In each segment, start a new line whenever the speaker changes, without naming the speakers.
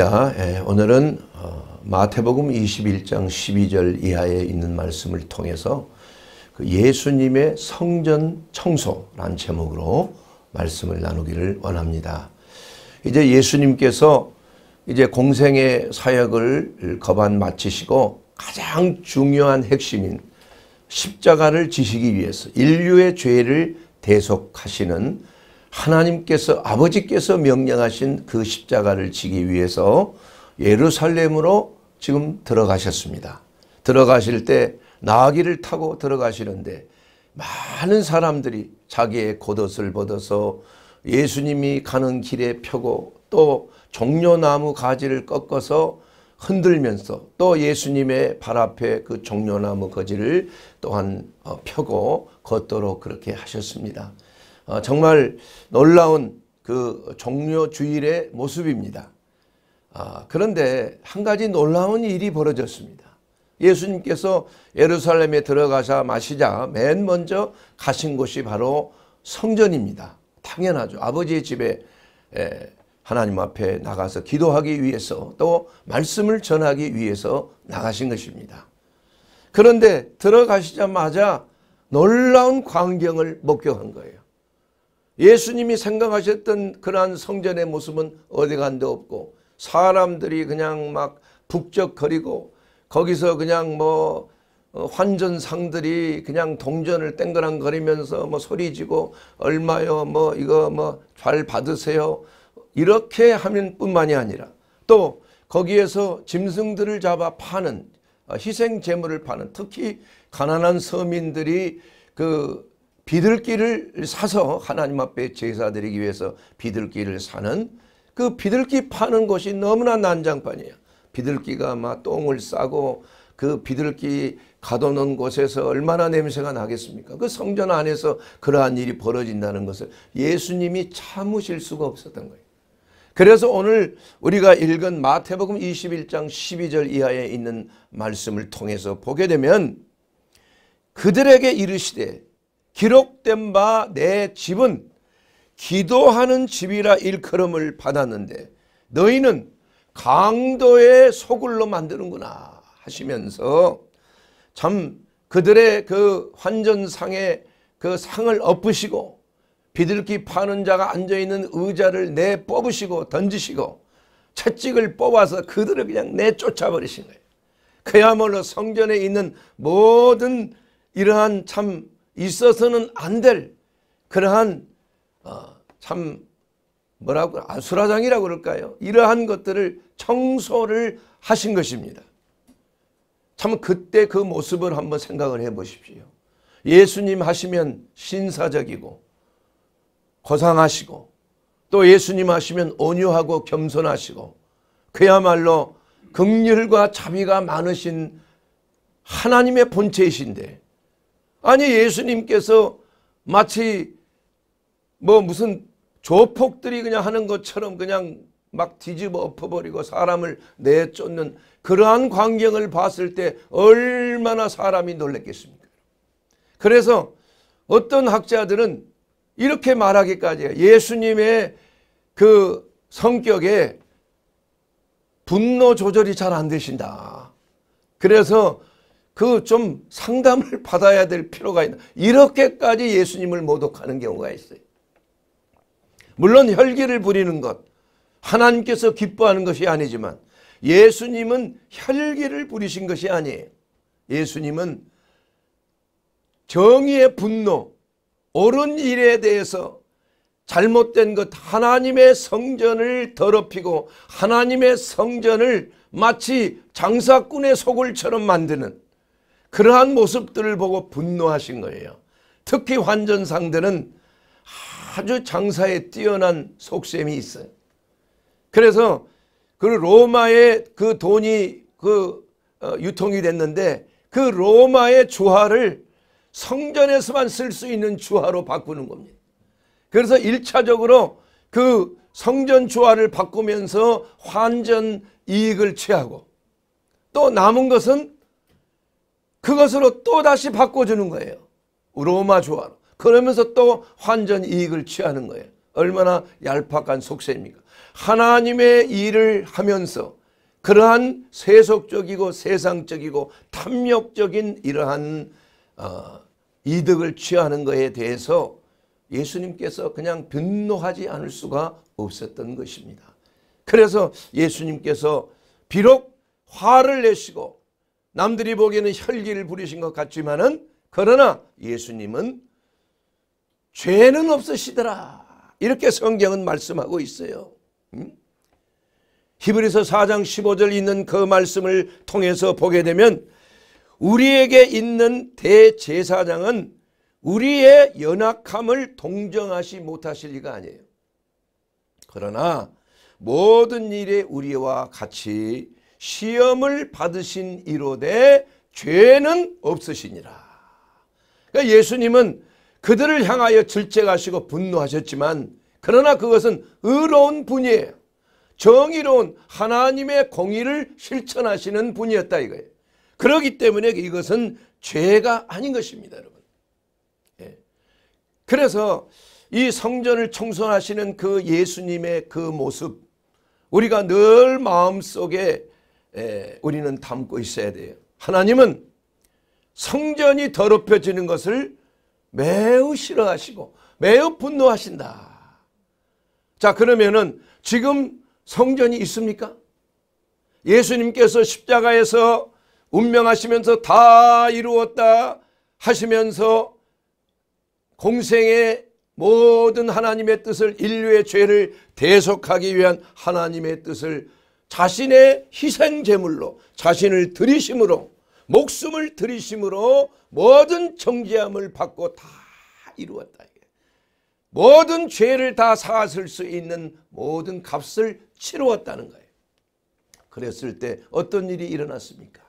예, 오늘은 어, 마태복음 21장 12절 이하에 있는 말씀을 통해서 그 예수님의 성전 청소라는 제목으로 말씀을 나누기를 원합니다. 이제 예수님께서 이제 공생의 사역을 거반 마치시고 가장 중요한 핵심인 십자가를 지시기 위해서 인류의 죄를 대속하시는 하나님께서 아버지께서 명령하신 그 십자가를 지기 위해서 예루살렘으로 지금 들어가셨습니다. 들어가실 때 나귀를 타고 들어가시는데 많은 사람들이 자기의 겉옷을 벗어서 예수님이 가는 길에 펴고 또 종려나무 가지를 꺾어서 흔들면서 또 예수님의 발 앞에 그 종려나무 거지를 또한 어, 펴고 걷도록 그렇게 하셨습니다. 어, 정말 놀라운 그 종료 주일의 모습입니다. 아, 그런데 한 가지 놀라운 일이 벌어졌습니다. 예수님께서 예루살렘에 들어가사 마시자 맨 먼저 가신 곳이 바로 성전입니다. 당연하죠. 아버지의 집에 하나님 앞에 나가서 기도하기 위해서 또 말씀을 전하기 위해서 나가신 것입니다. 그런데 들어가시자마자 놀라운 광경을 목격한 거예요. 예수님이 생각하셨던 그러한 성전의 모습은 어디 간 데 없고 사람들이 그냥 막 북적거리고 거기서 그냥 뭐 어, 환전상들이 그냥 동전을 땡그랑거리면서 뭐 소리지고 얼마요 뭐 이거 뭐 잘 받으세요 이렇게 하면 뿐만이 아니라 또 거기에서 짐승들을 잡아 파는 어, 희생 제물을 파는 특히 가난한 서민들이 그 비둘기를 사서 하나님 앞에 제사드리기 위해서 비둘기를 사는 그 비둘기 파는 곳이 너무나 난장판이에요. 비둘기가 막 똥을 싸고 그 비둘기 가둬놓은 곳에서 얼마나 냄새가 나겠습니까? 그 성전 안에서 그러한 일이 벌어진다는 것을 예수님이 참으실 수가 없었던 거예요. 그래서 오늘 우리가 읽은 마태복음 21장 12절 이하에 있는 말씀을 통해서 보게 되면 그들에게 이르시되 기록된 바 내 집은 기도하는 집이라 일컬음을 받았는데 너희는 강도의 소굴로 만드는구나 하시면서 참 그들의 그 환전상에 그 상을 엎으시고 비둘기 파는 자가 앉아있는 의자를 내 뽑으시고 던지시고 채찍을 뽑아서 그들을 그냥 내쫓아버리신 거예요. 그야말로 성전에 있는 모든 이러한 참 있어서는 안 될 그러한 어, 참 뭐라고 아수라장이라고 그럴까요? 이러한 것들을 청소를 하신 것입니다. 참 그때 그 모습을 한번 생각을 해보십시오. 예수님 하시면 신사적이고 고상하시고 또 예수님 하시면 온유하고 겸손하시고 그야말로 긍휼과 자비가 많으신 하나님의 본체이신데 아니 예수님께서 마치 뭐 무슨 조폭들이 그냥 하는 것처럼 그냥 막 뒤집어 엎어버리고 사람을 내쫓는 그러한 광경을 봤을 때 얼마나 사람이 놀랬겠습니까? 그래서 어떤 학자들은 이렇게 말하기까지 예수님의 그 성격에 분노 조절이 잘 안 되신다. 그래서 그좀 상담을 받아야 될 필요가 있다. 이렇게까지 예수님을 모독하는 경우가 있어요. 물론 혈기를 부리는 것 하나님께서 기뻐하는 것이 아니지만 예수님은 혈기를 부리신 것이 아니에요. 예수님은 정의의 분노, 옳은 일에 대해서 잘못된 것 하나님의 성전을 더럽히고 하나님의 성전을 마치 장사꾼의 소굴처럼 만드는 그러한 모습들을 보고 분노하신 거예요. 특히 환전 상대는 아주 장사에 뛰어난 속셈이 있어요. 그래서 그 로마의 그 돈이 그 어, 유통이 됐는데 그 로마의 주화를 성전에서만 쓸 수 있는 주화로 바꾸는 겁니다. 그래서 1차적으로 그 성전 주화를 바꾸면서 환전 이익을 취하고 또 남은 것은 그것으로 또다시 바꿔주는 거예요. 로마 조화로. 그러면서 또 환전 이익을 취하는 거예요. 얼마나 얄팍한 속세입니까? 하나님의 일을 하면서 그러한 세속적이고 세상적이고 탐욕적인 이러한 어, 이득을 취하는 것에 대해서 예수님께서 그냥 분노하지 않을 수가 없었던 것입니다. 그래서 예수님께서 비록 화를 내시고 남들이 보기에는 혈기를 부리신 것 같지만은 그러나 예수님은 죄는 없으시더라. 이렇게 성경은 말씀하고 있어요. 음? 히브리서 4장 15절 있는 그 말씀을 통해서 보게 되면 우리에게 있는 대제사장은 우리의 연약함을 동정하시 못하실 리가 아니에요. 그러나 모든 일에 우리와 같이 시험을 받으신 이로되 죄는 없으시니라. 그러니까 예수님은 그들을 향하여 질책하시고 분노하셨지만 그러나 그것은 의로운 분이에요. 정의로운 하나님의 공의를 실천하시는 분이었다 이거예요. 그러기 때문에 이것은 죄가 아닌 것입니다 여러분. 예. 그래서 이 성전을 청소하시는 그 예수님의 그 모습 우리가 늘 마음속에 예, 우리는 담고 있어야 돼요. 하나님은 성전이 더럽혀지는 것을 매우 싫어하시고 매우 분노하신다. 자 그러면은 지금 성전이 있습니까? 예수님께서 십자가에서 운명하시면서 다 이루었다 하시면서 공생의 모든 하나님의 뜻을 인류의 죄를 대속하기 위한 하나님의 뜻을 자신의 희생 제물로 자신을 들이심으로 목숨을 들이심으로 모든 정죄함을 받고 다 이루었다. 모든 죄를 다 사하실 수 있는 모든 값을 치루었다는 거예요. 그랬을 때 어떤 일이 일어났습니까?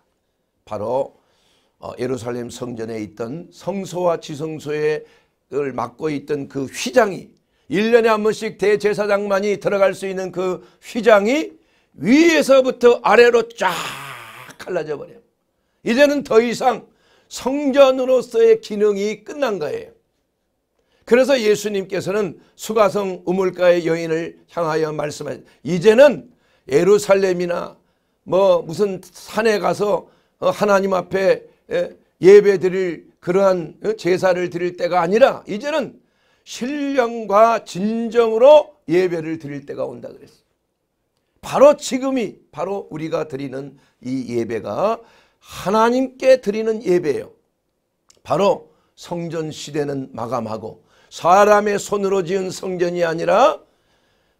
바로 어, 예루살렘 성전에 있던 성소와 지성소를 에 맡고 있던 그 휘장이 1년에 한 번씩 대제사장만이 들어갈 수 있는 그 휘장이 위에서부터 아래로 쫙 갈라져 버려요. 이제는 더 이상 성전으로서의 기능이 끝난 거예요. 그래서 예수님께서는 수가성 우물가의 여인을 향하여 말씀하셨 이제는 예루살렘이나 뭐 무슨 산에 가서 하나님 앞에 예배 드릴 그러한 어, 제사를 드릴 때가 아니라 이제는 신령과 진정으로 예배를 드릴 때가 온다 그랬어요. 바로 지금이 바로 우리가 드리는 이 예배가 하나님께 드리는 예배예요. 바로 성전 시대는 마감하고 사람의 손으로 지은 성전이 아니라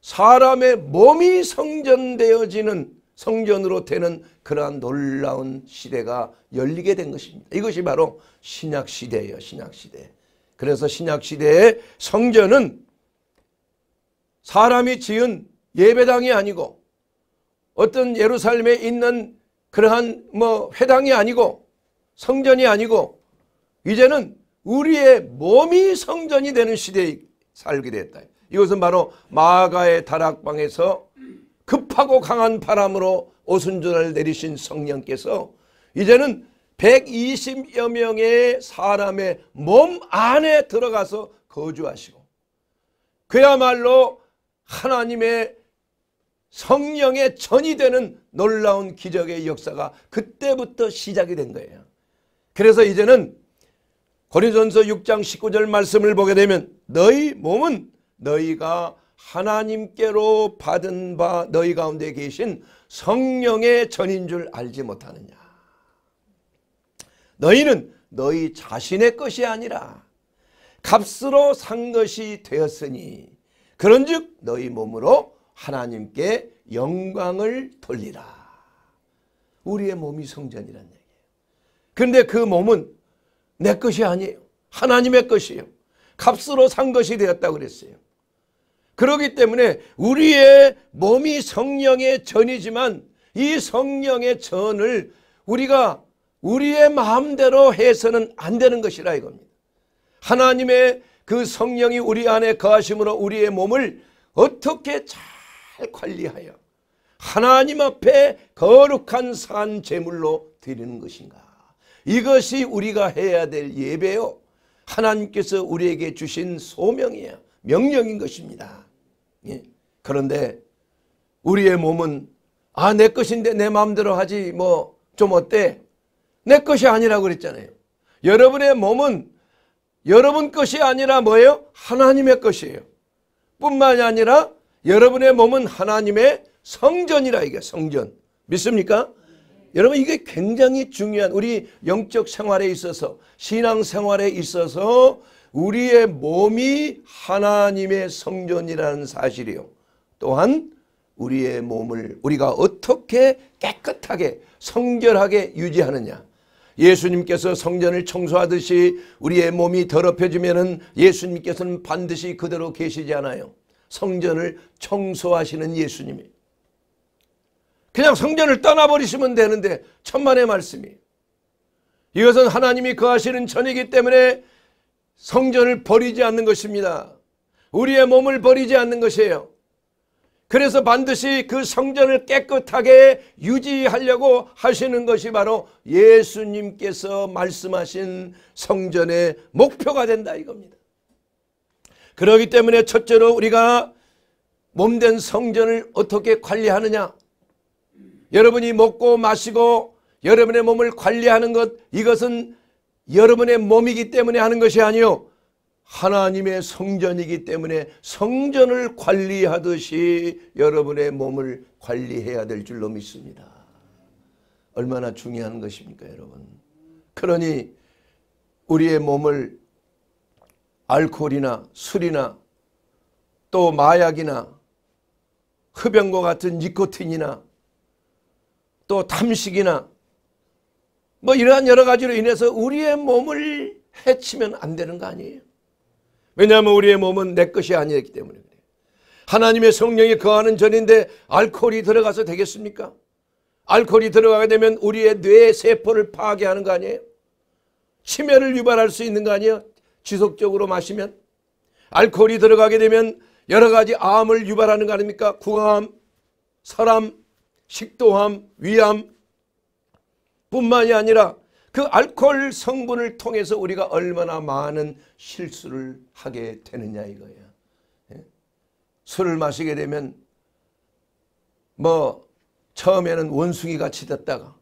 사람의 몸이 성전되어지는 성전으로 되는 그러한 놀라운 시대가 열리게 된 것입니다. 이것이 바로 신약 시대예요. 신약 시대. 그래서 신약 시대의 성전은 사람이 지은 예배당이 아니고 어떤 예루살렘에 있는 그러한 뭐 회당이 아니고 성전이 아니고 이제는 우리의 몸이 성전이 되는 시대에 살게 됐다. 이것은 바로 마가의 다락방에서 급하고 강한 바람으로 오순절을 내리신 성령께서 이제는 120여 명의 사람의 몸 안에 들어가서 거주하시고 그야말로 하나님의 성령의 전이 되는 놀라운 기적의 역사가 그때부터 시작이 된 거예요. 그래서 이제는 고린전서 6장 19절 말씀을 보게 되면 너희 몸은 너희가 하나님께로 받은 바 너희 가운데 계신 성령의 전인 줄 알지 못하느냐. 너희는 너희 자신의 것이 아니라 값으로 산 것이 되었으니 그런즉 너희 몸으로 하나님께 영광을 돌리라. 우리의 몸이 성전이라 얘기예요. 근데 그 몸은 내 것이 아니에요. 하나님의 것이에요. 값으로 산 것이 되었다고 그랬어요. 그러기 때문에 우리의 몸이 성령의 전이지만 이 성령의 전을 우리가 우리의 마음대로 해서는 안 되는 것이라 이겁니다. 하나님의 그 성령이 우리 안에 거하심으로 우리의 몸을 어떻게 잘 관리하여 하나님 앞에 거룩한 산 제물로 드리는 것인가 이것이 우리가 해야 될 예배요 하나님께서 우리에게 주신 소명이야 명령인 것입니다 예. 그런데 우리의 몸은 아 내 것인데 내 마음대로 하지 뭐 좀 어때 내 것이 아니라고 그랬잖아요 여러분의 몸은 여러분 것이 아니라 뭐예요? 하나님의 것이에요 뿐만이 아니라 여러분의 몸은 하나님의 성전이라 이게 성전. 믿습니까? 여러분 이게 굉장히 중요한 우리 영적 생활에 있어서 신앙 생활에 있어서 우리의 몸이 하나님의 성전이라는 사실이요. 또한 우리의 몸을 우리가 어떻게 깨끗하게 성결하게 유지하느냐. 예수님께서 성전을 청소하듯이 우리의 몸이 더럽혀지면 예수님께서는 반드시 그대로 계시지 않아요. 성전을 청소하시는 예수님이 그냥 성전을 떠나버리시면 되는데 천만의 말씀이 이것은 하나님이 거하시는 전이기 때문에 성전을 버리지 않는 것입니다. 우리의 몸을 버리지 않는 것이에요. 그래서 반드시 그 성전을 깨끗하게 유지하려고 하시는 것이 바로 예수님께서 말씀하신 성전의 목표가 된다 이겁니다. 그러기 때문에 첫째로 우리가 몸된 성전을 어떻게 관리하느냐 여러분이 먹고 마시고 여러분의 몸을 관리하는 것 이것은 여러분의 몸이기 때문에 하는 것이 아니요 하나님의 성전이기 때문에 성전을 관리하듯이 여러분의 몸을 관리해야 될 줄로 믿습니다. 얼마나 중요한 것입니까 여러분. 그러니 우리의 몸을 알코올이나 술이나 또 마약이나 흡연과 같은 니코틴이나 또 탐식이나 뭐 이러한 여러 가지로 인해서 우리의 몸을 해치면 안 되는 거 아니에요. 왜냐하면 우리의 몸은 내 것이 아니기 때문에 그래요. 하나님의 성령이 거하는 전인데 알코올이 들어가서 되겠습니까? 알코올이 들어가게 되면 우리의 뇌 세포를 파괴하는 거 아니에요? 치매를 유발할 수 있는 거 아니에요? 지속적으로 마시면 알코올이 들어가게 되면 여러 가지 암을 유발하는 거 아닙니까? 구강 설암, 식도암, 위암 뿐만이 아니라 그 알코올 성분을 통해서 우리가 얼마나 많은 실수를 하게 되느냐 이거예요. 예? 술을 마시게 되면 뭐 처음에는 원숭이 같이 됐다가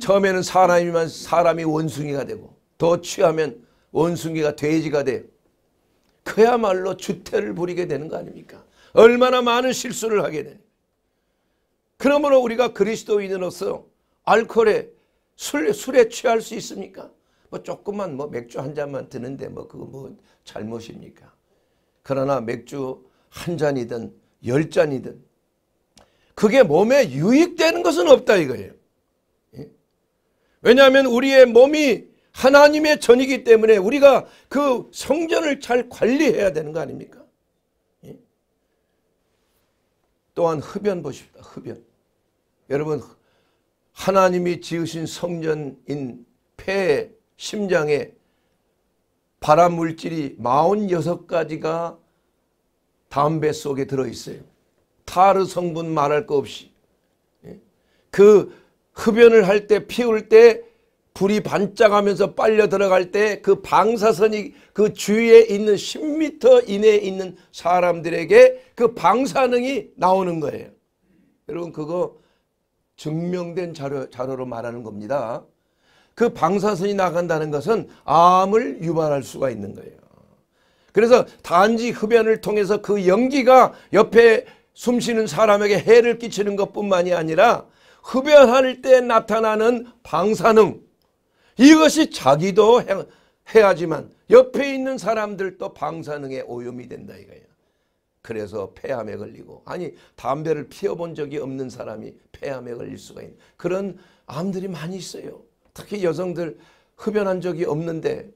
처음에는 사람이만 사람이 원숭이가 되고 더 취하면 원숭이가 돼지가 돼. 그야말로 주태를 부리게 되는 거 아닙니까? 얼마나 많은 실수를 하게 돼. 그러므로 우리가 그리스도인으로서 알코올에 술, 술에 취할 수 있습니까? 뭐 조금만 뭐 맥주 한 잔만 드는데 뭐 그거 뭐 잘못입니까? 그러나 맥주 한 잔이든 열 잔이든 그게 몸에 유익되는 것은 없다 이거예요. 예? 왜냐하면 우리의 몸이 하나님의 전이기 때문에 우리가 그 성전을 잘 관리해야 되는 거 아닙니까? 예? 또한 흡연 보십시다. 흡연. 여러분 하나님이 지으신 성전인 폐 심장에 발암 물질이 46가지가 담배 속에 들어있어요. 타르 성분 말할 것 없이. 예? 그 흡연을 할 때 피울 때 불이 반짝하면서 빨려 들어갈 때 그 방사선이 그 주위에 있는 10m 이내에 있는 사람들에게 그 방사능이 나오는 거예요. 여러분 그거 증명된 자료, 자료로 말하는 겁니다. 그 방사선이 나간다는 것은 암을 유발할 수가 있는 거예요. 그래서 단지 흡연을 통해서 그 연기가 옆에 숨쉬는 사람에게 해를 끼치는 것뿐만이 아니라 흡연할 때 나타나는 방사능 이것이 자기도 해, 해야지만 옆에 있는 사람들도 방사능에 오염이 된다 이거예요. 그래서 폐암에 걸리고 아니 담배를 피워본 적이 없는 사람이 폐암에 걸릴 수가 있는 그런 암들이 많이 있어요. 특히 여성들 흡연한 적이 없는데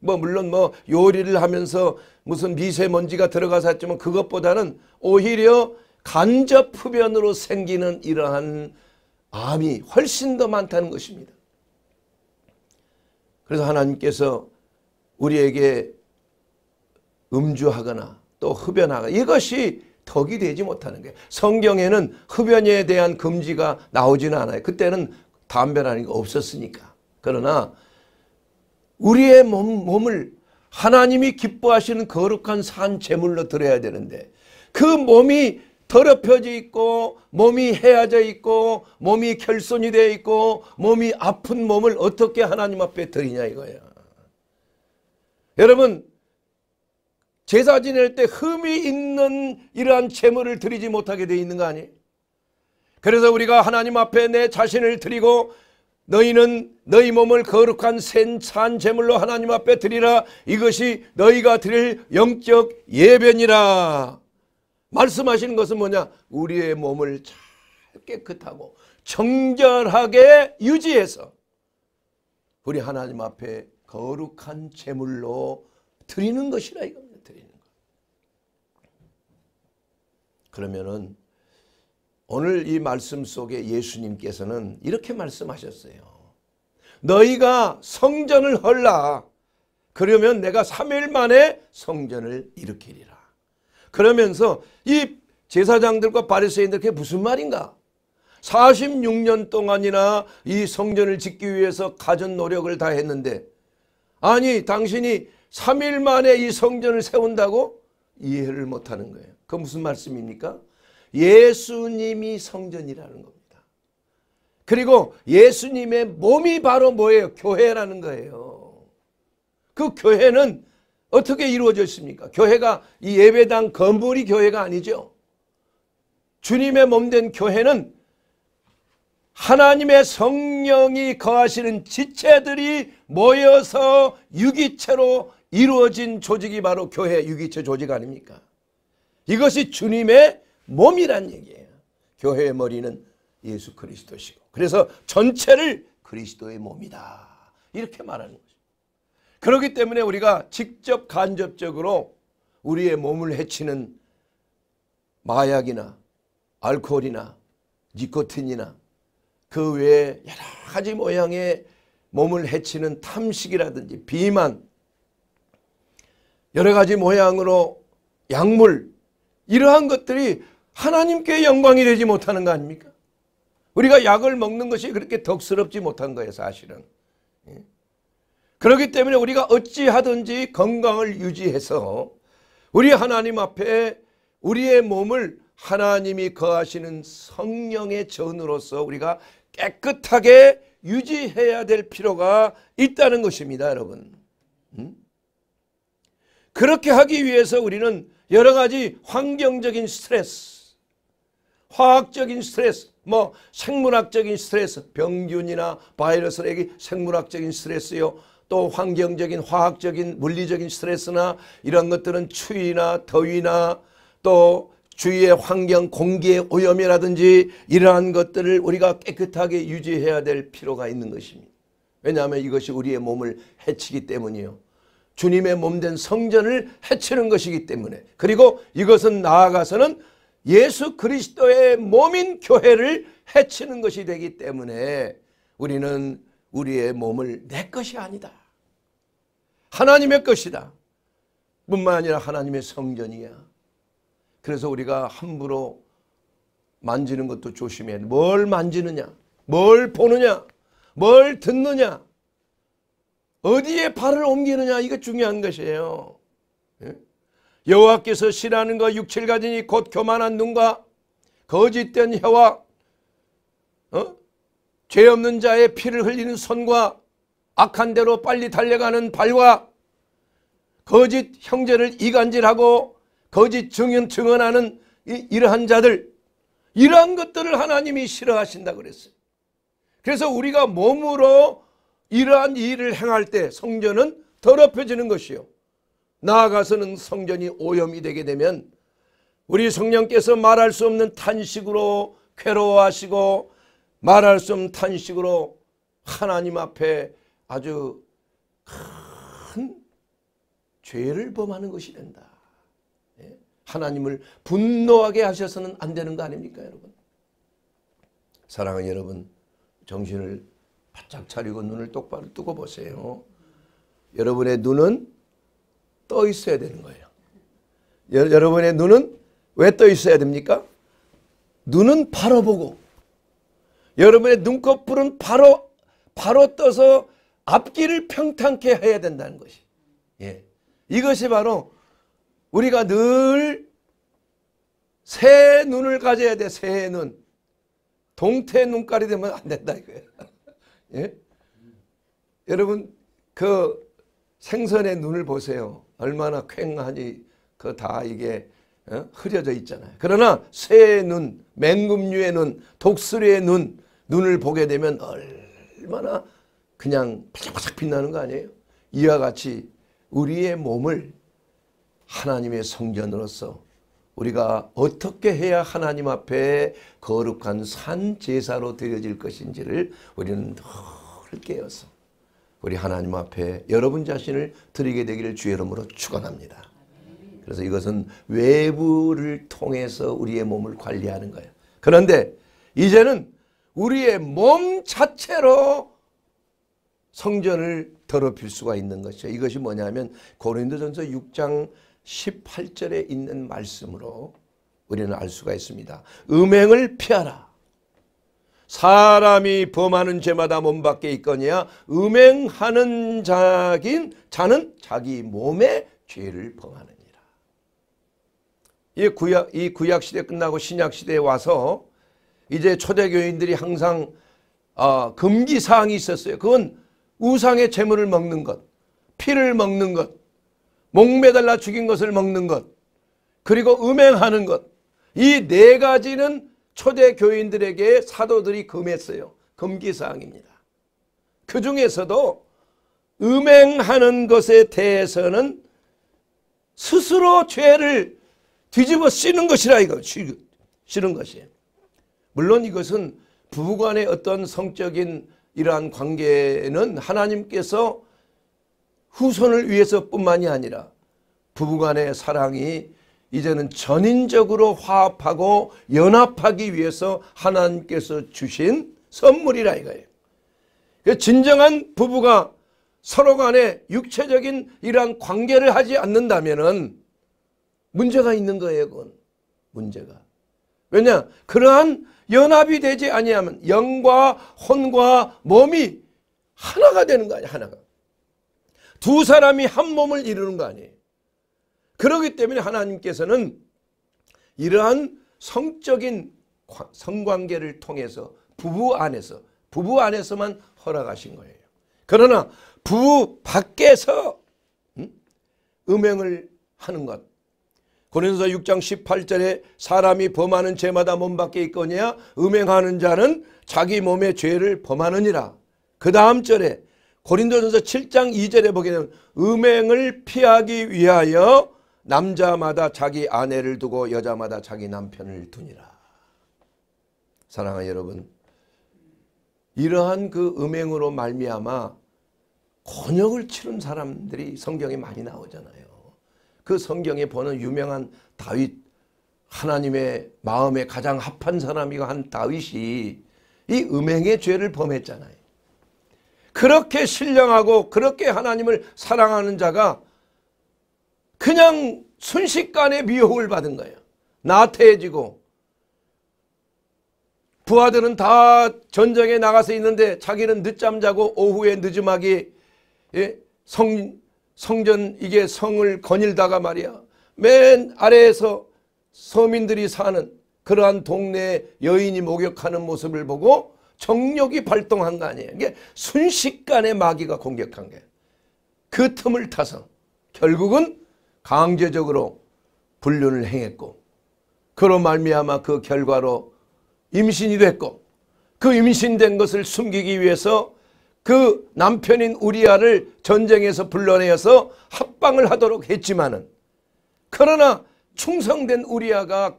뭐 물론 뭐 요리를 하면서 무슨 미세먼지가 들어가서 했지만 그것보다는 오히려 간접 흡연으로 생기는 이러한 암이 훨씬 더 많다는 것입니다. 그래서 하나님께서 우리에게 음주하거나 또 흡연하거나 이것이 덕이 되지 못하는 거예요. 성경에는 흡연에 대한 금지가 나오지는 않아요. 그때는 담배라는 게 없었으니까. 그러나 우리의 몸, 몸을 하나님이 기뻐하시는 거룩한 산 제물로 드려야 되는데 그 몸이 더럽혀져 있고 몸이 헤어져 있고 몸이 결손이 되어 있고 몸이 아픈 몸을 어떻게 하나님 앞에 드리냐 이거예 여러분 제사 지낼 때 흠이 있는 이러한 재물을 드리지 못하게 돼 있는 거 아니에요? 그래서 우리가 하나님 앞에 내 자신을 드리고 너희는 너희 몸을 거룩한 센찬 제물로 하나님 앞에 드리라 이것이 너희가 드릴 영적 예배니라 말씀하시는 것은 뭐냐? 우리의 몸을 잘 깨끗하고 정결하게 유지해서 우리 하나님 앞에 거룩한 제물로 드리는 것이라 이겁니다. 드리는 것. 그러면은 오늘 이 말씀 속에 예수님께서는 이렇게 말씀하셨어요. 너희가 성전을 헐라. 그러면 내가 3일 만에 성전을 일으키리라. 그러면서 이 제사장들과 바리새인들께 무슨 말인가? 46년 동안이나 이 성전을 짓기 위해서 가진 노력을 다 했는데 아니 당신이 3일 만에 이 성전을 세운다고 이해를 못하는 거예요. 그 무슨 말씀입니까? 예수님이 성전이라는 겁니다. 그리고 예수님의 몸이 바로 뭐예요? 교회라는 거예요. 그 교회는 어떻게 이루어졌습니까? 교회가 이 예배당 건물이 교회가 아니죠. 주님의 몸된 교회는 하나님의 성령이 거하시는 지체들이 모여서 유기체로 이루어진 조직이 바로 교회 유기체 조직 아닙니까? 이것이 주님의 몸이란 얘기예요. 교회의 머리는 예수 그리스도시고 그래서 전체를 그리스도의 몸이다. 이렇게 말하는 거죠. 그렇기 때문에 우리가 직접 간접적으로 우리의 몸을 해치는 마약이나 알코올이나 니코틴이나 그 외에 여러 가지 모양의 몸을 해치는 탐식이라든지 비만 여러 가지 모양으로 약물 이러한 것들이 하나님께 영광이 되지 못하는 거 아닙니까? 우리가 약을 먹는 것이 그렇게 덕스럽지 못한 거예요 사실은. 그렇기 때문에 우리가 어찌하든지 건강을 유지해서 우리 하나님 앞에 우리의 몸을 하나님이 거하시는 성령의 전으로서 우리가 깨끗하게 유지해야 될 필요가 있다는 것입니다 여러분 음? 그렇게 하기 위해서 우리는 여러 가지 환경적인 스트레스 화학적인 스트레스 뭐 생물학적인 스트레스 병균이나 바이러스에게 생물학적인 스트레스요 또 환경적인 화학적인 물리적인 스트레스나 이런 것들은 추위나 더위나 또 주위의 환경 공기의 오염이라든지 이러한 것들을 우리가 깨끗하게 유지해야 될 필요가 있는 것입니다. 왜냐하면 이것이 우리의 몸을 해치기 때문이요. 주님의 몸된 성전을 해치는 것이기 때문에 그리고 이것은 나아가서는 예수 그리스도의 몸인 교회를 해치는 것이 되기 때문에 우리는 우리의 몸을 내 것이 아니다. 하나님의 것이다. 뿐만 아니라 하나님의 성전이야. 그래서 우리가 함부로 만지는 것도 조심해뭘 만지느냐? 뭘 보느냐? 뭘 듣느냐? 어디에 발을 옮기느냐? 이거 중요한 것이에요. 예? 여호와께서 싫어하는 거 육칠 가지니 곧 교만한 눈과 거짓된 혀와 어? 죄 없는 자의 피를 흘리는 손과 악한 대로 빨리 달려가는 발과 거짓 형제를 이간질하고 거짓 증언, 증언하는 이러한 자들 이러한 것들을 하나님이 싫어하신다 그랬어요. 그래서 우리가 몸으로 이러한 일을 행할 때 성전은 더럽혀지는 것이요. 나아가서는 성전이 오염이 되게 되면 우리 성령께서 말할 수 없는 탄식으로 괴로워하시고 말할 수 없는 탄식으로 하나님 앞에 아주 큰 죄를 범하는 것이 된다. 예? 하나님을 분노하게 하셔서는 안 되는 거 아닙니까 여러분. 사랑하는 여러분 정신을 바짝 차리고 눈을 똑바로 뜨고 보세요. 여러분의 눈은 떠 있어야 되는 거예요. 여, 여러분의 눈은 왜 떠 있어야 됩니까? 눈은 바라보고 여러분의 눈꺼풀은 바로 바로 떠서 앞길을 평탄케 해야 된다는 것이. 예. 이것이 바로 우리가 늘 새 눈을 가져야 돼. 새 눈. 동태 눈깔이 되면 안 된다 이거예요. 예? 여러분 그 생선의 눈을 보세요. 얼마나 쾌하니 그 다 이게 어, 흐려져 있잖아요. 그러나 새의 눈, 맹금류의 눈, 독수리의 눈 눈을 보게 되면 얼마나 그냥 바짝바짝 빛나는 거 아니에요? 이와 같이 우리의 몸을 하나님의 성전으로서 우리가 어떻게 해야 하나님 앞에 거룩한 산 제사로 드려질 것인지를 우리는 늘 깨어서 우리 하나님 앞에 여러분 자신을 드리게 되기를 주의 름으로 축원합니다. 그래서 이것은 외부를 통해서 우리의 몸을 관리하는 거예요. 그런데 이제는 우리의 몸 자체로 성전을 더럽힐 수가 있는 것이죠. 이것이 뭐냐면 고린도전서 6장 18절에 있는 말씀으로 우리는 알 수가 있습니다. 음행을 피하라. 사람이 범하는 죄마다 몸 밖에 있거니와 음행하는 자긴 자는 자기 몸에 죄를 범하느니라. 이 구약 이 구약 시대 끝나고 신약 시대에 와서 이제 초대교인들이 항상 어, 아, 금기사항이 있었어요. 그건 우상의 재물을 먹는 것, 피를 먹는 것, 목매달라 죽인 것을 먹는 것, 그리고 음행하는 것. 이 네 가지는 초대교인들에게 사도들이 금했어요. 금기사항입니다. 그 중에서도 음행하는 것에 대해서는 스스로 죄를 뒤집어 쓰는 것이라 이거 싫은 것이에요. 물론 이것은 부부간의 어떤 성적인 이러한 관계는 하나님께서 후손을 위해서뿐만이 아니라 부부간의 사랑이 이제는 전인적으로 화합하고 연합하기 위해서 하나님께서 주신 선물이라 이거예요. 그 진정한 부부가 서로 간에 육체적인 이러한 관계를 하지 않는다면 문제가 있는 거예요, 그건. 문제가. 왜냐? 그러한 연합이 되지 아니하면 영과 혼과 몸이 하나가 되는 거 아니야 하나가. 두 사람이 한 몸을 이루는 거 아니에요. 그러기 때문에 하나님께서는 이러한 성적인 성관계를 통해서 부부 안에서 부부 안에서만 허락하신 거예요. 그러나 부부 밖에서 음? 음행을 하는 것 고린도서 6장 18절에 사람이 범하는 죄마다 몸밖에 있거니와 음행하는 자는 자기 몸의 죄를 범하느니라. 그 다음 절에 고린도전서 7장 2절에 보게 되면 음행을 피하기 위하여 남자마다 자기 아내를 두고 여자마다 자기 남편을 두니라. 사랑하 여러분 이러한 그 음행으로 말미암아 곤욕을 치른 사람들이 성경에 많이 나오잖아요. 그 성경에 보는 유명한 다윗 하나님의 마음에 가장 합한 사람이고한 다윗이 이 음행의 죄를 범했잖아요. 그렇게 신령하고 그렇게 하나님을 사랑하는 자가 그냥 순식간에 미혹을 받은 거예요. 나태해지고 부하들은 다 전쟁에 나가서 있는데 자기는 늦잠 자고 오후에 늦음하기 예, 성 성전 이게 성을 거닐다가 말이야 맨 아래에서 서민들이 사는 그러한 동네에 여인이 목욕하는 모습을 보고 정력이 발동한 거 아니에요. 이게 순식간에 마귀가 공격한 게. 그 틈을 타서 결국은 강제적으로 불륜을 행했고 그로 말미암아 그 결과로 임신이 됐고 그 임신된 것을 숨기기 위해서 그 남편인 우리아를 전쟁에서 불러내어서 합방을 하도록 했지만은 그러나 충성된 우리아가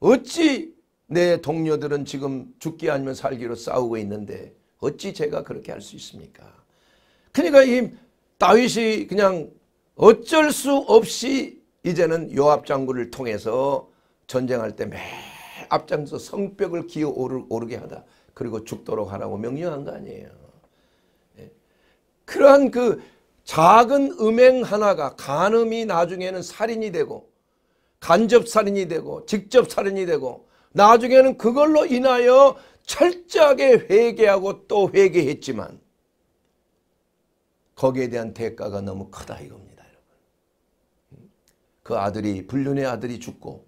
어찌 내 동료들은 지금 죽기 아니면 살기로 싸우고 있는데 어찌 제가 그렇게 할 수 있습니까? 그러니까 이 다윗이 그냥 어쩔 수 없이 이제는 요압 장군을 통해서 전쟁할 때매 앞장서 성벽을 기어 오르게 하다 그리고 죽도록 하라고 명령한 거 아니에요. 그러한 그 작은 음행 하나가 간음이 나중에는 살인이 되고 간접살인이 되고 직접살인이 되고 나중에는 그걸로 인하여 철저하게 회개하고 또 회개했지만 거기에 대한 대가가 너무 크다 이겁니다. 여러분. 그 아들이 불륜의 아들이 죽고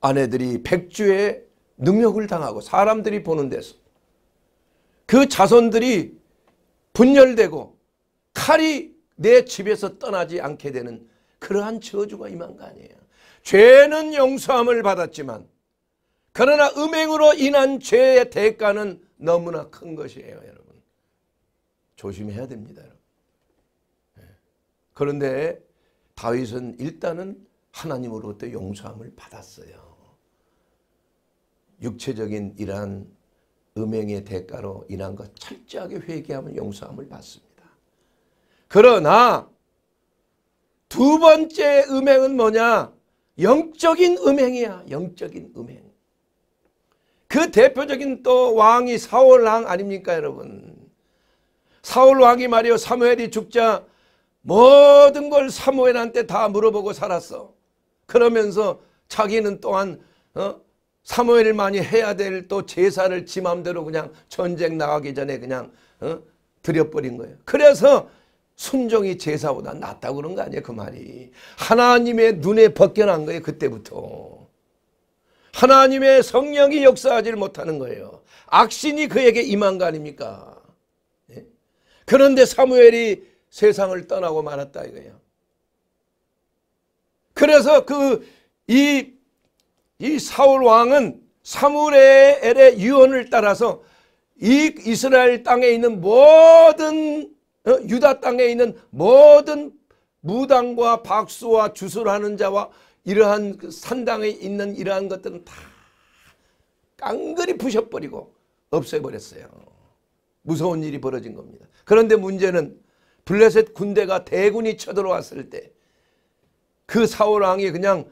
아내들이 백주의 능력을 당하고 사람들이 보는 데서 그 자손들이 분열되고 칼이 내 집에서 떠나지 않게 되는 그러한 저주가 임한 거 아니에요. 죄는 용서함을 받았지만 그러나 음행으로 인한 죄의 대가는 너무나 큰 것이에요. 여러분. 조심해야 됩니다. 여러분. 예. 그런데 다윗은 일단은 하나님으로부터 용서함을 받았어요. 육체적인 이러한 음행의 대가로 인한 것 철저하게 회개하면 용서함을 받습니다. 그러나 두 번째 음행은 뭐냐? 영적인 음행이야. 영적인 음행. 그 대표적인 또 왕이 사울왕 아닙니까 여러분. 사울왕이 말이요 사무엘이 죽자 모든 걸 사무엘한테 다 물어보고 살았어. 그러면서 자기는 또한 어? 사무엘만이 해야 될 또 제사를 지 맘대로 그냥 전쟁 나가기 전에 그냥 어? 드려버린 거예요. 그래서 순종이 제사보다 낫다고 그런 거 아니에요 그 말이. 하나님의 눈에 벗겨난 거예요 그때부터. 하나님의 성령이 역사하지 못하는 거예요. 악신이 그에게 임한 거 아닙니까? 예? 그런데 사무엘이 세상을 떠나고 말았다 이거예요. 그래서 그이 이 사울 왕은 사무엘의 유언을 따라서 이 이스라엘 땅에 있는 모든 어, 유다 땅에 있는 모든 무당과 박수와 주술하는 자와 이러한 그 산당에 있는 이러한 것들은 다 깡그리 부셔버리고 없애버렸어요. 무서운 일이 벌어진 겁니다. 그런데 문제는 블레셋 군대가 대군이 쳐들어왔을 때 그 사울 왕이 그냥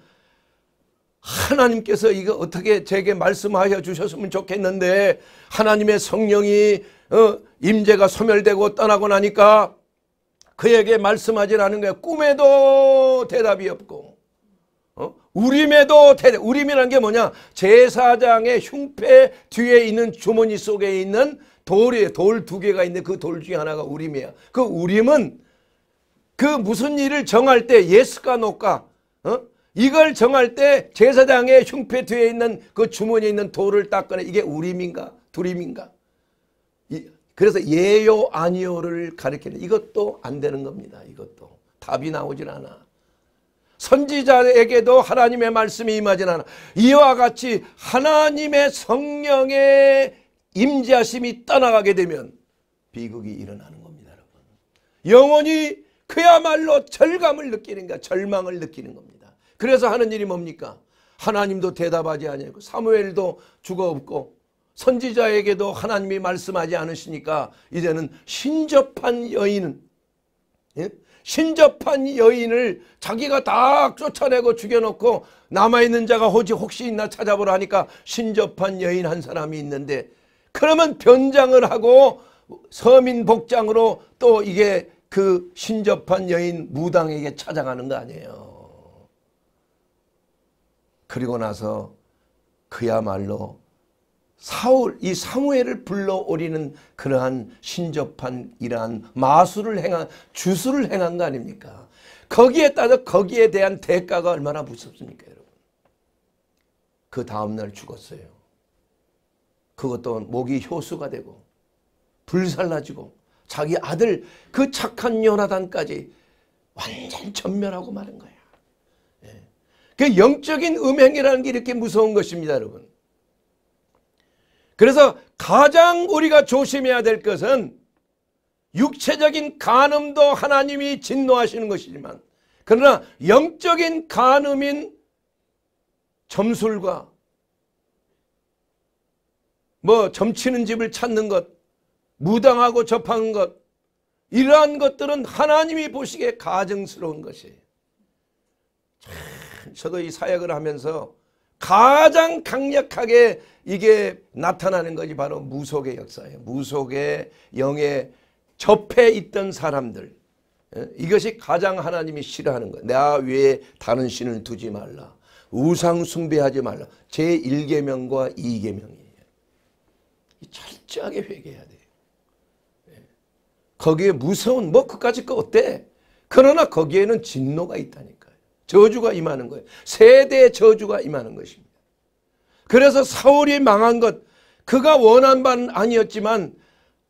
하나님께서 이거 어떻게 제게 말씀하여 주셨으면 좋겠는데 하나님의 성령이 어, 임재가 소멸되고 떠나고 나니까 그에게 말씀하지 않은 거예 꿈에도 대답이 없고 어? 우림에도 대답. 우림이라는 게 뭐냐? 제사장의 흉패 뒤에 있는 주머니 속에 있는 돌이 돌두 개가 있는데 그 돌 중에 하나가 우림이야. 그 우림은 그 무슨 일을 정할 때 예스가 노까 어? 이걸 정할 때 제사장의 흉패 뒤에 있는 그 주머니에 있는 돌을 닦거나 이게 우림인가 두림인가 그래서 예요 아니요를 가리키는 이것도 안 되는 겁니다. 이것도 답이 나오질 않아. 선지자에게도 하나님의 말씀이 임하진 않아. 이와 같이 하나님의 성령의 임재심이 떠나가게 되면 비극이 일어나는 겁니다. 여러분. 영혼이 그야말로 절감을 느끼는 거 절망을 느끼는 겁니다. 그래서 하는 일이 뭡니까? 하나님도 대답하지 아니고 사무엘도 죽어없고 선지자에게도 하나님이 말씀하지 않으시니까 이제는 신접한 여인은 예? 신접한 여인을 자기가 다 쫓아내고 죽여놓고 남아있는 자가 호지 혹시 있나 찾아보라 하니까 신접한 여인 한 사람이 있는데 그러면 변장을 하고 서민 복장으로 또 이게 그 신접한 여인 무당에게 찾아가는 거 아니에요. 그리고 나서 그야말로 사울 이 사무엘을 불러오리는 그러한 신접한 이러한 마술을 행한 주술을 행한 거 아닙니까? 거기에 따라 거기에 대한 대가가 얼마나 무섭습니까, 여러분? 그 다음 날 죽었어요. 그것도 목이 효수가 되고 불살라지고 자기 아들 그 착한 요나단까지 완전 전멸하고 마는 거예요. 그 영적인 음행이라는 게 이렇게 무서운 것입니다, 여러분. 그래서 가장 우리가 조심해야 될 것은 육체적인 간음도 하나님이 진노하시는 것이지만 그러나 영적인 간음인 점술과 뭐 점치는 집을 찾는 것 무당하고 접하는 것 이러한 것들은 하나님이 보시기에 가증스러운 것이에요. 저도 이 사역을 하면서 가장 강력하게 이게 나타나는 것이 바로 무속의 역사예요. 무속의 영에 접해 있던 사람들. 예? 이것이 가장 하나님이 싫어하는 거예요. 나 외에 다른 신을 두지 말라. 우상 숭배하지 말라. 제1계명과 2계명이에요. 철저하게 회개해야 돼요. 예. 거기에 무서운 뭐 그까짓 거 어때? 그러나 거기에는 진노가 있다니까. 저주가 임하는 거예요. 세대의 저주가 임하는 것입니다. 그래서 사울이 망한 것 그가 원한 바는 아니었지만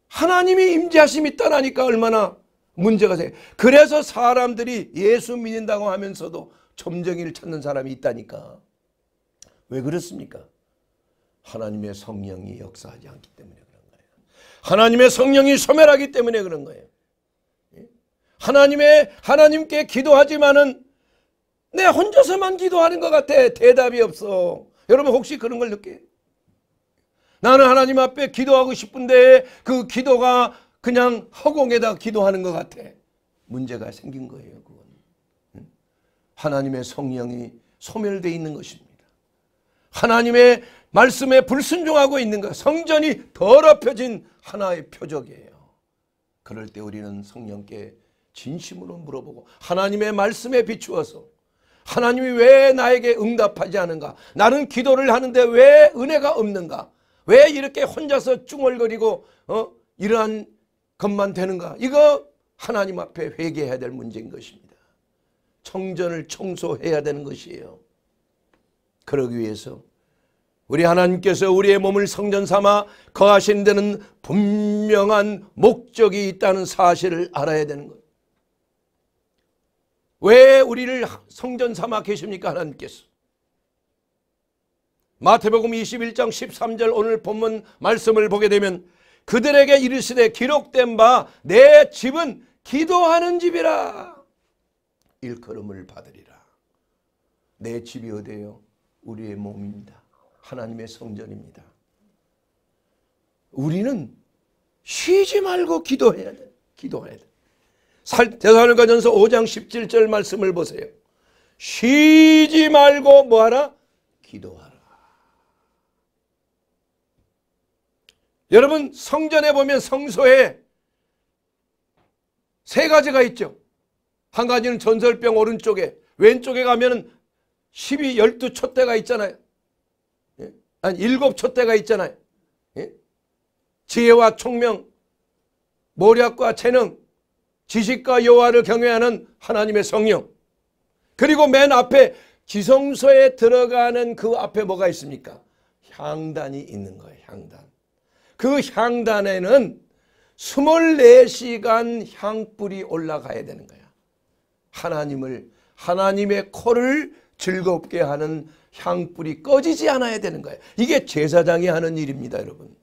하나님이 임재하심이 떠나니까 얼마나 문제가 돼. 그래서 사람들이 예수 믿는다고 하면서도 점쟁이를 찾는 사람이 있다니까. 왜 그렇습니까? 하나님의 성령이 역사하지 않기 때문에 그런 거예요. 하나님의 성령이 소멸하기 때문에 그런 거예요. 예? 하나님의 하나님께 기도하지만은 내 혼자서만 기도하는 것 같아. 대답이 없어. 여러분 혹시 그런 걸 느껴요? 나는 하나님 앞에 기도하고 싶은데 그 기도가 그냥 허공에다 기도하는 것 같아. 문제가 생긴 거예요. 그건. 하나님의 성령이 소멸되어 있는 것입니다. 하나님의 말씀에 불순종하고 있는 것. 성전이 더럽혀진 하나의 표적이에요. 그럴 때 우리는 성령께 진심으로 물어보고 하나님의 말씀에 비추어서 하나님이 왜 나에게 응답하지 않은가? 나는 기도를 하는데 왜 은혜가 없는가? 왜 이렇게 혼자서 중얼거리고 어? 이러한 것만 되는가? 이거 하나님 앞에 회개해야 될 문제인 것입니다. 청전을 청소해야 되는 것이에요. 그러기 위해서 우리 하나님께서 우리의 몸을 성전 삼아 거하신 데는 분명한 목적이 있다는 사실을 알아야 되는 거왜 우리를 성전 삼아 계십니까 하나님께서 마태복음 21장 13절 오늘 본문 말씀을 보게 되면 그들에게 이르시되 기록된 바 내 집은 기도하는 집이라 일컬음을 받으리라 내 집이 어디예요? 우리의 몸입니다 하나님의 성전입니다 우리는 쉬지 말고 기도해야 돼 기도해야 돼 대사를가전서 5장 17절 말씀을 보세요. 쉬지 말고 뭐하라? 기도하라. 여러분 성전에 보면 성소에 세 가지가 있죠. 한 가지는 전설병 오른쪽에 왼쪽에 가면 12, 12초대가 있잖아요. 예? 아니 7초대가 있잖아요. 예? 지혜와 총명, 모략과 재능 지식과 여호와를 경외하는 하나님의 성령. 그리고 맨 앞에 지성소에 들어가는 그 앞에 뭐가 있습니까? 향단이 있는 거예요. 향단. 그 향단에는 24시간 향불이 올라가야 되는 거야. 하나님을 하나님의 코를 즐겁게 하는 향불이 꺼지지 않아야 되는 거예요. 이게 제사장이 하는 일입니다, 여러분.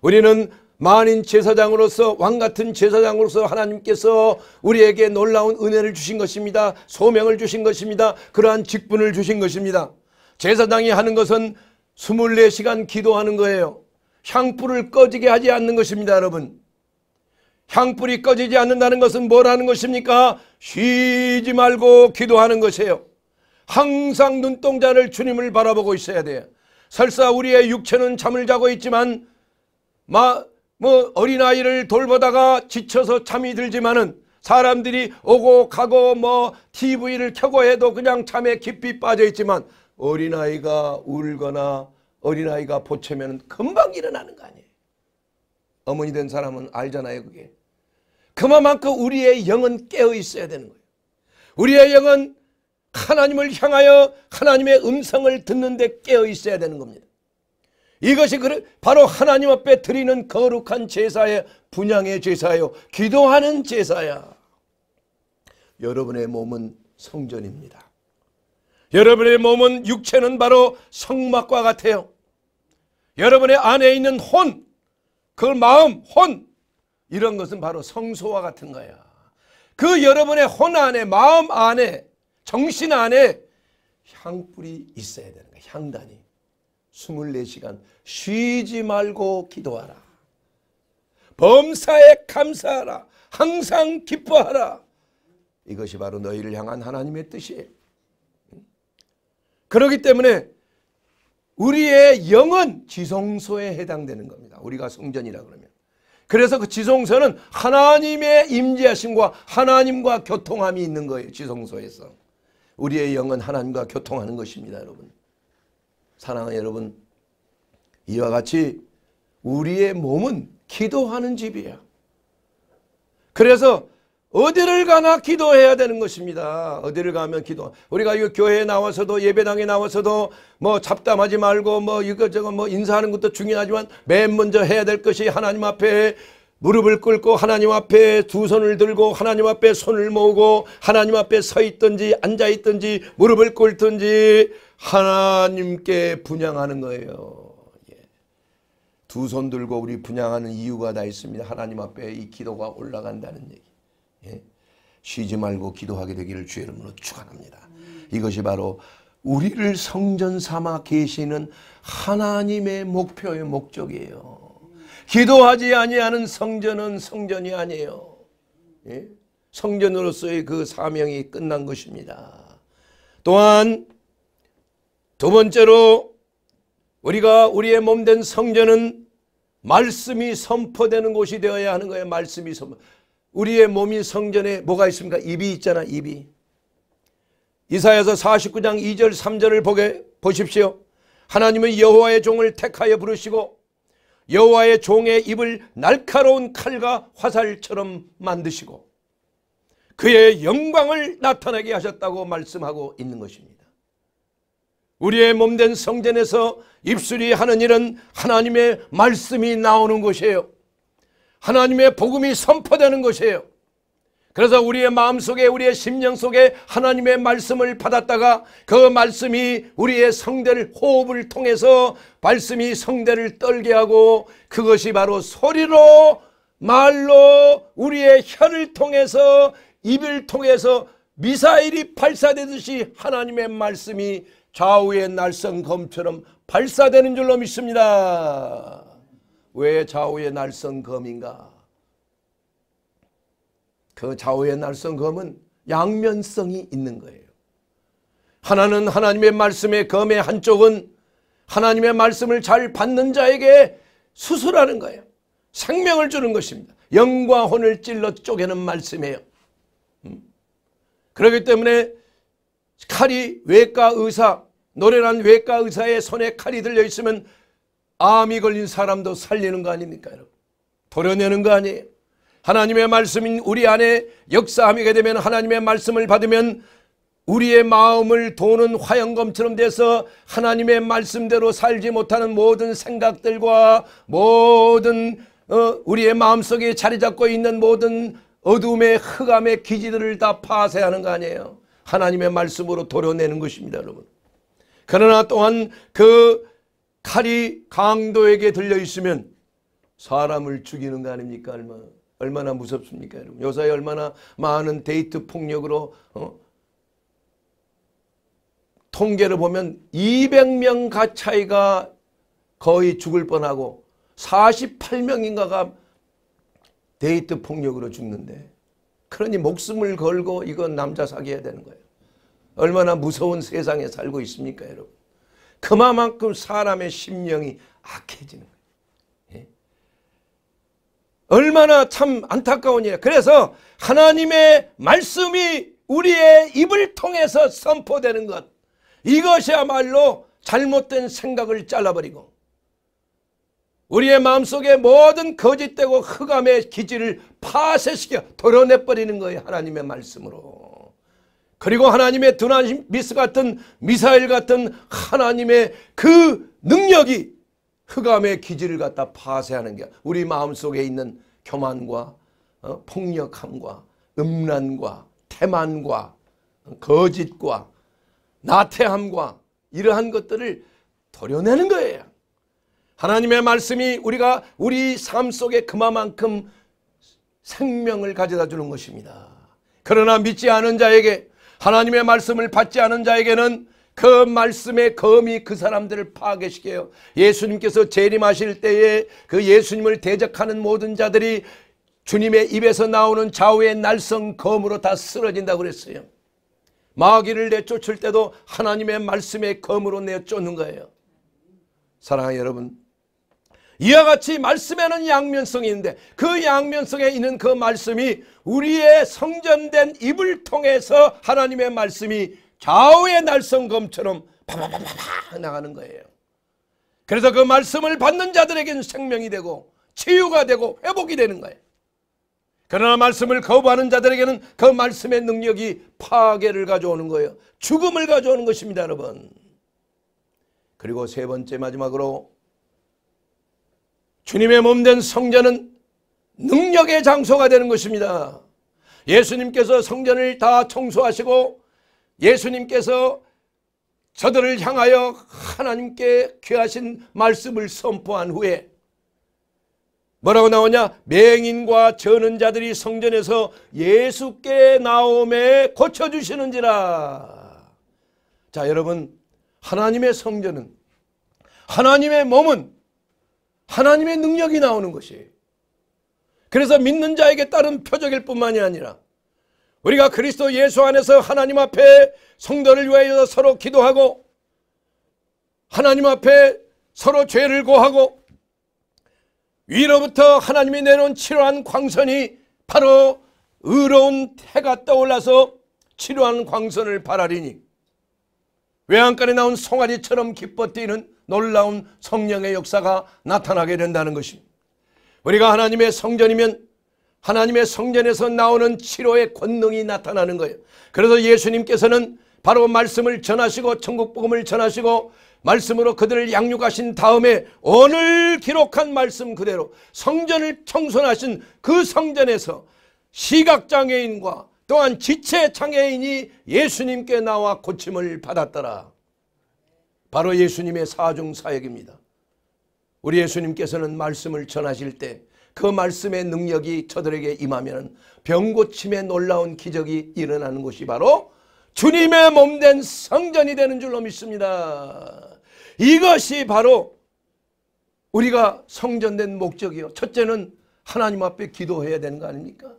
우리는 만인 제사장으로서 왕 같은 제사장으로서 하나님께서 우리에게 놀라운 은혜를 주신 것입니다. 소명을 주신 것입니다. 그러한 직분을 주신 것입니다. 제사장이 하는 것은 24시간 기도하는 거예요. 향불을 꺼지게 하지 않는 것입니다, 여러분. 향불이 꺼지지 않는다는 것은 뭐라는 것입니까? 쉬지 말고 기도하는 것이에요. 항상 눈동자를 주님을 바라보고 있어야 돼요. 설사 우리의 육체는 잠을 자고 있지만 마, 뭐 어린아이를 돌보다가 지쳐서 잠이 들지만은 사람들이 오고 가고 뭐 TV를 켜고 해도 그냥 잠에 깊이 빠져 있지만 어린아이가 울거나 어린아이가 보채면 금방 일어나는 거 아니에요. 어머니 된 사람은 알잖아요 그게. 그만큼 우리의 영은 깨어 있어야 되는 거예요. 우리의 영은 하나님을 향하여 하나님의 음성을 듣는데 깨어 있어야 되는 겁니다. 이것이 바로 하나님 앞에 드리는 거룩한 제사의 분양의 제사요 기도하는 제사야. 여러분의 몸은 성전입니다. 여러분의 몸은 육체는 바로 성막과 같아요. 여러분의 안에 있는 혼, 그 마음, 혼 이런 것은 바로 성소와 같은 거야. 그 여러분의 혼 안에, 마음 안에, 정신 안에 향불이 있어야 되는 거야. 향단이. 24시간 쉬지 말고 기도하라. 범사에 감사하라. 항상 기뻐하라. 이것이 바로 너희를 향한 하나님의 뜻이에요. 그렇기 때문에 우리의 영은 지성소에 해당되는 겁니다. 우리가 성전이라 그러면. 그래서 그 지성소는 하나님의 임재하심과 하나님과 교통함이 있는 거예요. 지성소에서. 우리의 영은 하나님과 교통하는 것입니다. 여러분. 사랑하는 여러분, 이와 같이 우리의 몸은 기도하는 집이에요. 그래서 어디를 가나 기도해야 되는 것입니다. 어디를 가면 기도. 우리가 이 교회에 나와서도 예배당에 나와서도 뭐 잡담하지 말고 뭐 이것저것 뭐 인사하는 것도 중요하지만 맨 먼저 해야 될 것이 하나님 앞에 무릎을 꿇고 하나님 앞에 두 손을 들고 하나님 앞에 손을 모으고 하나님 앞에 서 있든지 앉아 있든지 무릎을 꿇든지 하나님께 분양하는 거예요. 예. 두손 들고 우리 분양하는 이유가 다 있습니다. 하나님 앞에 이 기도가 올라간다는 얘기. 예? 쉬지 말고 기도하게 되기를 주의 이름으로 축원합니다. 이것이 바로 우리를 성전 삼아 계시는 하나님의 목표의 목적이에요. 기도하지 아니하는 성전은 성전이 아니에요. 예? 성전으로서의 그 사명이 끝난 것입니다. 또한 두 번째로 우리가 우리의 몸된 성전은 말씀이 선포되는 곳이 되어야 하는 거예요. 말씀이 선포. 우리의 몸이 성전에 뭐가 있습니까? 입이 있잖아. 입이. 이사야서 49장 2절 3절을 보게 보십시오. 하나님은 여호와의 종을 택하여 부르시고 여호와의 종의 입을 날카로운 칼과 화살처럼 만드시고 그의 영광을 나타내게 하셨다고 말씀하고 있는 것입니다. 우리의 몸된 성전에서 입술이 하는 일은 하나님의 말씀이 나오는 것이에요. 하나님의 복음이 선포되는 것이에요. 그래서 우리의 마음속에 우리의 심령 속에 하나님의 말씀을 받았다가 그 말씀이 우리의 성대를 호흡을 통해서 말씀이 성대를 떨게 하고 그것이 바로 소리로 말로 우리의 혀를 통해서 입을 통해서 미사일이 발사되듯이 하나님의 말씀이 좌우의 날성검처럼 발사되는 줄로 믿습니다. 왜 좌우의 날성검인가? 그 좌우의 날성검은 양면성이 있는 거예요. 하나는 하나님의 말씀의 검의 한쪽은 하나님의 말씀을 잘 받는 자에게 수술하는 거예요. 생명을 주는 것입니다. 영과 혼을 찔러 쪼개는 말씀이에요. 음? 그렇기 때문에 칼이 외과 의사, 노련한 외과 의사의 손에 칼이 들려 있으면 암이 걸린 사람도 살리는 거 아닙니까, 여러분? 도려내는 거 아니에요? 하나님의 말씀인 우리 안에 역사함이게 되면 하나님의 말씀을 받으면 우리의 마음을 도는 화연검처럼 돼서 하나님의 말씀대로 살지 못하는 모든 생각들과 모든 어, 우리의 마음속에 자리 잡고 있는 모든 어둠의 흑암의 기지들을 다 파쇄하는 거 아니에요. 하나님의 말씀으로 도려내는 것입니다. 여러분. 그러나 또한 그 칼이 강도에게 들려있으면 사람을 죽이는 거 아닙니까? 얼마나, 얼마나 무섭습니까? 여러분. 요사이 얼마나 많은 데이트 폭력으로 어? 통계를 보면 200명 가차이가 거의 죽을 뻔하고 48명인가가 데이트 폭력으로 죽는데 그러니 목숨을 걸고 이건 남자 사귀어야 되는 거예요. 얼마나 무서운 세상에 살고 있습니까 여러분. 그만큼 사람의 심령이 악해지는 거예요. 예? 얼마나 참 안타까운 일이에요. 그래서 하나님의 말씀이 우리의 입을 통해서 선포되는 것. 이것이야말로 잘못된 생각을 잘라버리고 우리의 마음속에 모든 거짓되고 흑암의 기질을 파쇄시켜 덜어내버리는 거예요. 하나님의 말씀으로. 그리고 하나님의 드나미스 같은 미사일 같은 하나님의 그 능력이 흑암의 기지를 갖다 파쇄하는 게 우리 마음속에 있는 교만과 어? 폭력함과 음란과 태만과 어, 거짓과 나태함과 이러한 것들을 도려내는 거예요. 하나님의 말씀이 우리가 우리 삶 속에 그만큼 생명을 가져다 주는 것입니다. 그러나 믿지 않은 자에게 하나님의 말씀을 받지 않은 자에게는 그 말씀의 검이 그 사람들을 파괴시켜요. 예수님께서 재림하실 때에 그 예수님을 대적하는 모든 자들이 주님의 입에서 나오는 좌우의 날성 검으로 다 쓰러진다고 그랬어요. 마귀를 내쫓을 때도 하나님의 말씀의 검으로 내쫓는 거예요. 사랑하는 여러분 이와 같이 말씀에는 양면성이 있는데 그 양면성에 있는 그 말씀이 우리의 성전된 입을 통해서 하나님의 말씀이 좌우의 날성검처럼 바바바바바 나가는 거예요. 그래서 그 말씀을 받는 자들에게는 생명이 되고 치유가 되고 회복이 되는 거예요. 그러나 말씀을 거부하는 자들에게는 그 말씀의 능력이 파괴를 가져오는 거예요. 죽음을 가져오는 것입니다, 여러분. 그리고 세 번째 마지막으로 주님의 몸 된 성전은 능력의 장소가 되는 것입니다. 예수님께서 성전을 다 청소하시고 예수님께서 저들을 향하여 하나님께 귀하신 말씀을 선포한 후에 뭐라고 나오냐? 맹인과 저는 자들이 성전에서 예수께 나옴에 고쳐주시는지라. 자 여러분 하나님의 성전은 하나님의 몸은 하나님의 능력이 나오는 것이에요. 그래서 믿는 자에게 따른 표적일 뿐만이 아니라 우리가 그리스도 예수 안에서 하나님 앞에 성도를 위하여 서로 기도하고 하나님 앞에 서로 죄를 고하고 위로부터 하나님이 내놓은 치료한 광선이 바로 의로운 태가 떠올라서 치료한 광선을 바라리니 외양간에 나온 송아지처럼 기뻐 뛰는 놀라운 성령의 역사가 나타나게 된다는 것입니다. 우리가 하나님의 성전이면 하나님의 성전에서 나오는 치료의 권능이 나타나는 거예요. 그래서 예수님께서는 바로 말씀을 전하시고 천국 복음을 전하시고 말씀으로 그들을 양육하신 다음에 오늘 기록한 말씀 그대로 성전을 청소하신 그 성전에서 시각장애인과 또한 지체장애인이 예수님께 나와 고침을 받았더라. 바로 예수님의 사중 사역입니다. 우리 예수님께서는 말씀을 전하실 때 그 말씀의 능력이 저들에게 임하면 병고침의 놀라운 기적이 일어나는 것이 바로 주님의 몸 된 성전이 되는 줄로 믿습니다. 이것이 바로 우리가 성전된 목적이요. 첫째는 하나님 앞에 기도해야 되는 거 아닙니까?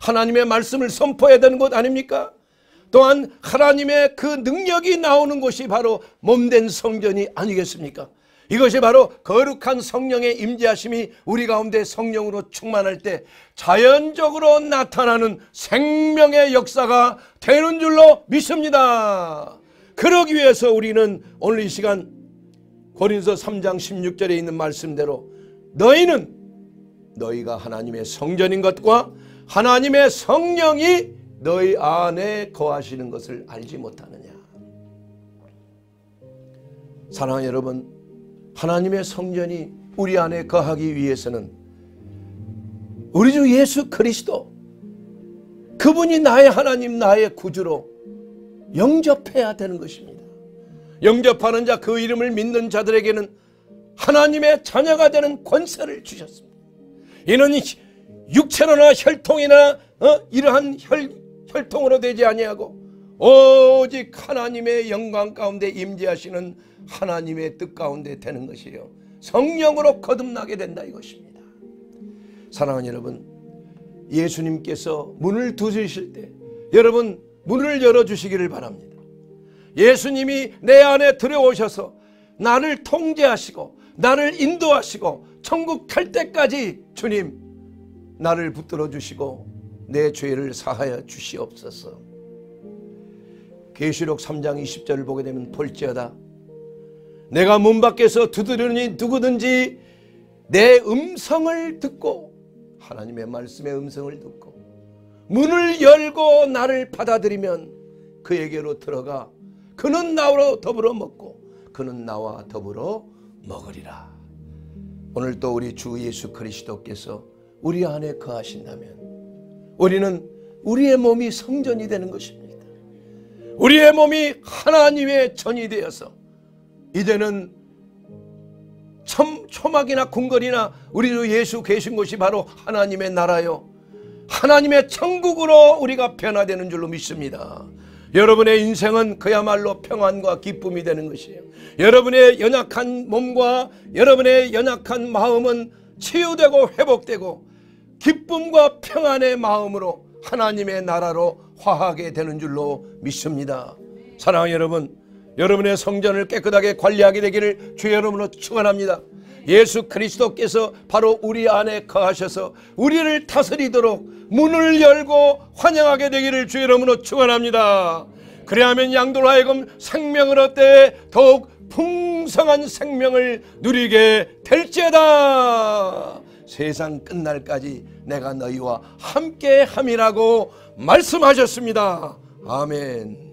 하나님의 말씀을 선포해야 되는 것 아닙니까? 또한 하나님의 그 능력이 나오는 곳이 바로 몸된 성전이 아니겠습니까? 이것이 바로 거룩한 성령의 임재하심이 우리 가운데 성령으로 충만할 때 자연적으로 나타나는 생명의 역사가 되는 줄로 믿습니다. 그러기 위해서 우리는 오늘 이 시간 고린서 3장 16절에 있는 말씀대로 너희는 너희가 하나님의 성전인 것과 하나님의 성령이 너희 안에 거하시는 것을 알지 못하느냐 사랑하는 여러분 하나님의 성전이 우리 안에 거하기 위해서는 우리 주 예수 그리스도 그분이 나의 하나님 나의 구주로 영접해야 되는 것입니다 영접하는 자 그 이름을 믿는 자들에게는 하나님의 자녀가 되는 권세를 주셨습니다 이는 육체로나 혈통이나 어? 이러한 혈, 혈통으로 되지 아니하고 오직 하나님의 영광 가운데 임재하시는 하나님의 뜻 가운데 되는 것이요 성령으로 거듭나게 된다 이것입니다 사랑하는 여러분 예수님께서 문을 두드리실 때 여러분 문을 열어주시기를 바랍니다 예수님이 내 안에 들어오셔서 나를 통제하시고 나를 인도하시고 천국 갈 때까지 주님 나를 붙들어 주시고 내 죄를 사하여 주시옵소서. 계시록 3장 20절을 보게 되면 볼지어다 내가 문 밖에서 두드리니 누구든지 내 음성을 듣고 하나님의 말씀의 음성을 듣고 문을 열고 나를 받아들이면 그에게로 들어가 그는 나로 더불어 먹고 그는 나와 더불어 먹으리라. 오늘 또 우리 주 예수 그리스도께서 우리 안에 거하신다면 우리는 우리의 몸이 성전이 되는 것입니다. 우리의 몸이 하나님의 전이 되어서 이제는 초막이나 궁궐이나 우리 주 예수 계신 곳이 바로 하나님의 나라요. 하나님의 천국으로 우리가 변화되는 줄로 믿습니다. 여러분의 인생은 그야말로 평안과 기쁨이 되는 것이에요. 여러분의 연약한 몸과 여러분의 연약한 마음은 치유되고 회복되고 기쁨과 평안의 마음으로 하나님의 나라로 화하게 되는 줄로 믿습니다. 사랑하는 여러분, 여러분의 성전을 깨끗하게 관리하게 되기를 주 여러분으로 축원합니다. 예수 그리스도께서 바로 우리 안에 거하셔서 우리를 다스리도록 문을 열고 환영하게 되기를 주의 이름으로 축원합니다. 그래야면 양도 하여금 생명을 얻되 더욱 풍성한 생명을 누리게 될지어다. 세상 끝날까지 내가 너희와 함께 함이라고 말씀하셨습니다. 아멘.